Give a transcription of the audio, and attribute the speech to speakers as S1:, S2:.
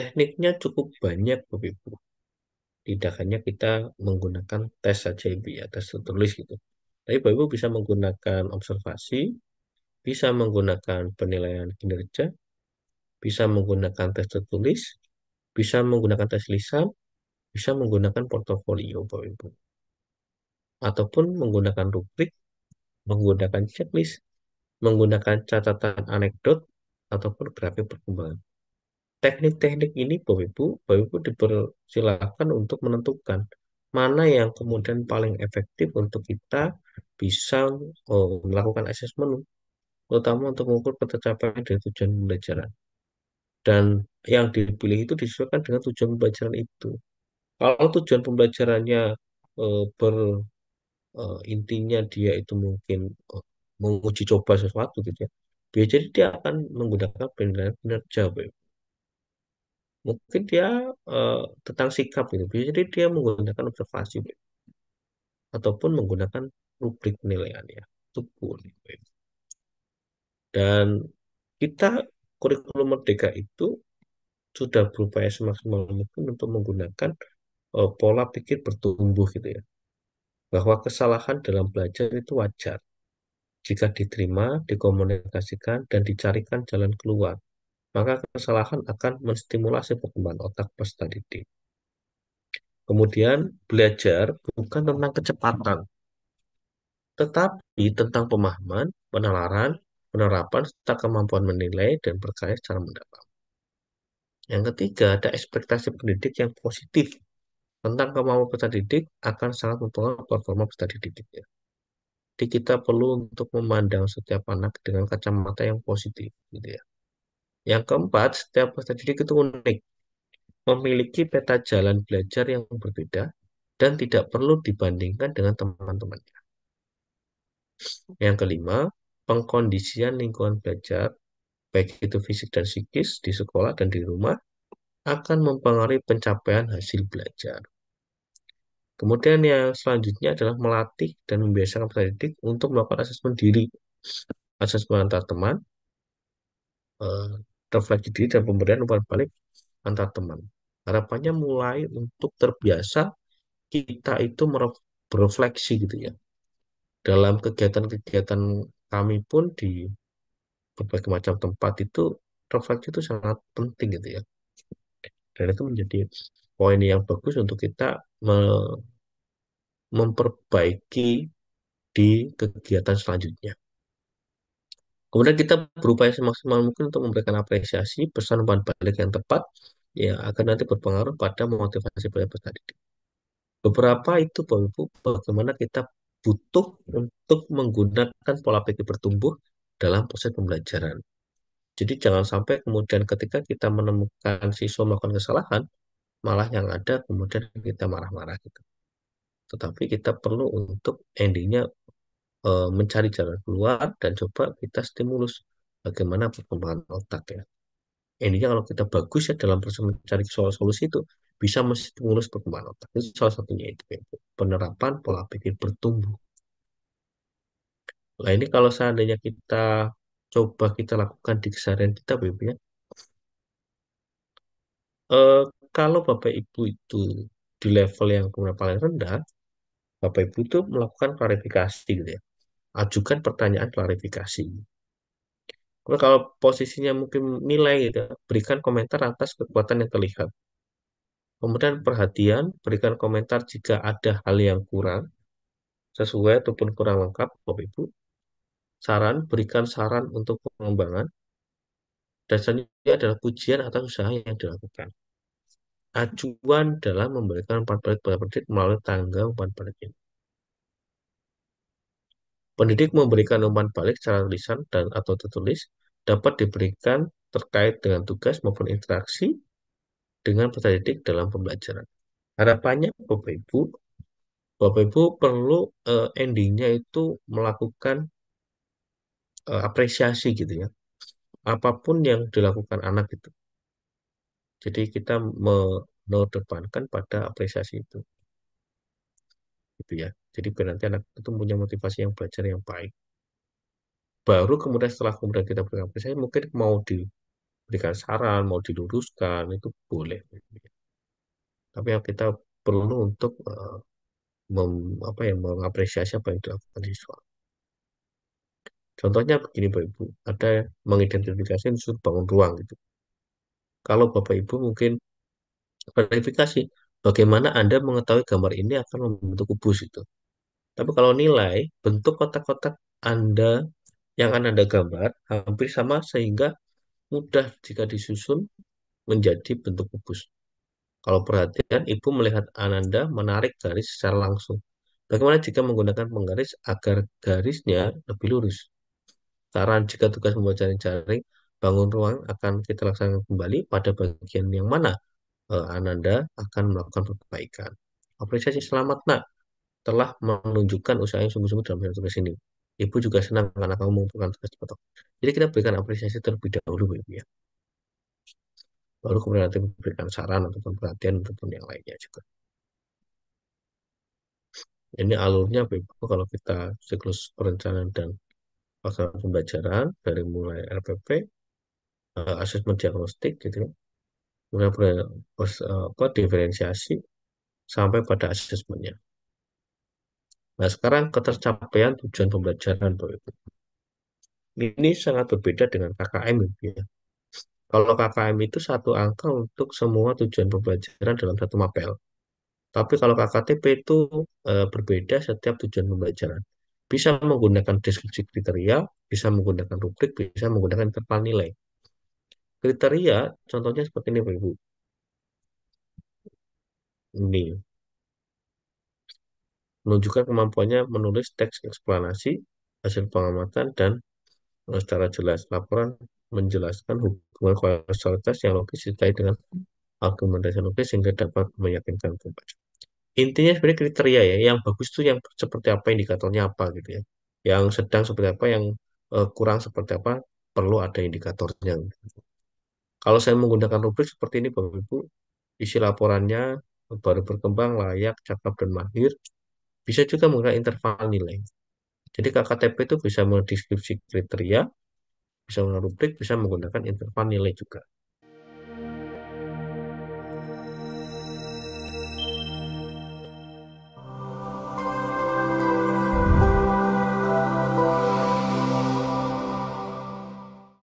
S1: tekniknya cukup banyak Bapak Ibu. Tidak hanya kita menggunakan tes saja Ibu ya, tes tertulis gitu. Tapi Bapak Ibu bisa menggunakan observasi, bisa menggunakan penilaian kinerja, bisa menggunakan tes tertulis, bisa menggunakan tes lisan, bisa menggunakan portofolio Bapak Ibu. Ataupun menggunakan rubrik, menggunakan checklist, menggunakan catatan anekdot, ataupun grafik perkembangan teknik-teknik ini Bapak Ibu, Bapak Ibu dipersilakan untuk menentukan mana yang kemudian paling efektif untuk kita bisa oh, melakukan asesmen terutama untuk mengukur ketercapaian dari tujuan pembelajaran. Dan yang dipilih itu disesuaikan dengan tujuan pembelajaran itu. Kalau tujuan pembelajarannya eh, ber eh, intinya dia itu mungkin eh, menguji coba sesuatu gitu ya. Jadi dia akan menggunakan penilaian kinerja, Bapak mungkin dia uh, tentang sikap gitu jadi dia menggunakan observasi gitu. ataupun menggunakan rubrik penilaian ya pun gitu. dan kita kurikulum merdeka itu sudah berupaya semaksimal mungkin untuk menggunakan uh, pola pikir bertumbuh gitu ya bahwa kesalahan dalam belajar itu wajar jika diterima, dikomunikasikan, dan dicarikan jalan keluar maka kesalahan akan menstimulasi perkembangan otak peserta didik. Kemudian belajar bukan tentang kecepatan, tetapi tentang pemahaman, penalaran, penerapan, serta kemampuan menilai dan berkarya secara mendalam. Yang ketiga, ada ekspektasi pendidik yang positif tentang kemampuan peserta didik akan sangat mempengaruhi performa peserta didiknya. Jadi kita perlu untuk memandang setiap anak dengan kacamata yang positif, gitu ya. Yang keempat, setiap peserta didik itu unik, memiliki peta jalan belajar yang berbeda dan tidak perlu dibandingkan dengan teman-temannya. Yang kelima, pengkondisian lingkungan belajar, baik itu fisik dan psikis, di sekolah dan di rumah, akan mempengaruhi pencapaian hasil belajar. Kemudian yang selanjutnya adalah melatih dan membiasakan peserta didik untuk melakukan asesmen diri, asesmen antar teman, eh, refleksi diri dan pemberian umpan balik antar teman. Harapannya mulai untuk terbiasa kita itu berefleksi gitu ya. Dalam kegiatan-kegiatan kami pun di berbagai macam tempat itu refleksi itu sangat penting gitu ya. Dan itu menjadi poin yang bagus untuk kita me memperbaiki di kegiatan selanjutnya. Kemudian kita berupaya semaksimal mungkin untuk memberikan apresiasi, pesan bahan balik yang tepat, ya akan nanti berpengaruh pada memotivasi motivasi peserta didik. Beberapa itu Bapak Ibu bagaimana kita butuh untuk menggunakan pola pikir bertumbuh dalam proses pembelajaran. Jadi jangan sampai kemudian ketika kita menemukan siswa melakukan kesalahan, malah yang ada kemudian kita marah-marah gitu. Tetapi kita perlu untuk endingnya uh, mencari jalan keluar dan coba kita stimulus bagaimana perkembangan otak ya. Intinya kalau kita bagus ya dalam proses mencari soal solusi itu bisa menstimulus perkembangan otak. Itu salah satunya itu ya. penerapan pola pikir bertumbuh. Nah ini kalau seandainya kita coba kita lakukan di keseharian kita, Bapak ya. E, kalau Bapak Ibu itu di level yang kemudian paling rendah, Bapak Ibu itu melakukan klarifikasi gitu ya ajukan pertanyaan klarifikasi. Kemudian kalau posisinya mungkin nilai, gitu, berikan komentar atas kekuatan yang terlihat. Kemudian perhatian, berikan komentar jika ada hal yang kurang, sesuai ataupun kurang lengkap, Bapak-Ibu. Saran, berikan saran untuk pengembangan. Dan selanjutnya adalah pujian atas usaha yang dilakukan. Acuan dalam memberikan umpan balik pada melalui tangga umpan balik ini. Pendidik memberikan umpan balik secara lisan dan atau tertulis dapat diberikan terkait dengan tugas maupun interaksi dengan peserta didik dalam pembelajaran. Harapannya Bapak Ibu, Bapak Ibu perlu uh, endingnya itu melakukan uh, apresiasi gitu ya. Apapun yang dilakukan anak itu. Jadi kita menodepankan pada apresiasi itu gitu ya jadi biar anak itu punya motivasi yang belajar yang baik baru kemudian setelah kemudian kita berikan saya mungkin mau diberikan saran mau diluruskan itu boleh tapi yang kita perlu untuk uh, mem, apa ya mengapresiasi apa yang dilakukan siswa contohnya begini bapak ibu ada mengidentifikasi unsur bangun ruang gitu kalau bapak ibu mungkin verifikasi Bagaimana Anda mengetahui gambar ini akan membentuk kubus itu? Tapi kalau nilai, bentuk kotak-kotak Anda yang akan Anda gambar hampir sama sehingga mudah jika disusun menjadi bentuk kubus. Kalau perhatian, ibu melihat Ananda menarik garis secara langsung. Bagaimana jika menggunakan penggaris agar garisnya lebih lurus? Saran jika tugas membuat jaring-jaring bangun ruang akan kita laksanakan kembali pada bagian yang mana? uh, Ananda akan melakukan perbaikan. Apresiasi selamat nak telah menunjukkan usaha yang sungguh-sungguh dalam hal tugas ini. Ibu juga senang karena kamu mengumpulkan tugas cepat. Jadi kita berikan apresiasi terlebih dahulu, Ibu ya. Baru kemudian nanti memberikan saran ataupun perhatian ataupun yang lainnya juga. Ini alurnya Ibu kalau kita siklus perencanaan dan pelaksanaan pembelajaran dari mulai RPP, uh, eh, asesmen diagnostik gitu ya mulai apa, diferensiasi sampai pada asesmennya. Nah, sekarang ketercapaian tujuan pembelajaran Bapak Ibu. Ini sangat berbeda dengan KKM ya. Kalau KKM itu satu angka untuk semua tujuan pembelajaran dalam satu mapel. Tapi kalau KKTP itu e, berbeda setiap tujuan pembelajaran. Bisa menggunakan deskripsi kriteria, bisa menggunakan rubrik, bisa menggunakan interval nilai. Kriteria contohnya seperti ini bu. Ini. Menunjukkan kemampuannya menulis teks eksplanasi, hasil pengamatan, dan eh, secara jelas. Laporan menjelaskan hubungan kualitas yang logis disertai dengan argumentasi logis sehingga dapat meyakinkan pembaca. Intinya sebenarnya kriteria ya, yang bagus itu yang seperti apa, indikatornya apa gitu ya. Yang sedang seperti apa, yang uh, kurang seperti apa, perlu ada indikatornya. Gitu. Kalau saya menggunakan rubrik seperti ini, Bapak Ibu, isi laporannya baru berkembang, layak, cakap, dan mahir. Bisa juga menggunakan interval nilai. Jadi KKTP itu bisa mendeskripsi kriteria, bisa menggunakan rubrik, bisa menggunakan interval nilai juga.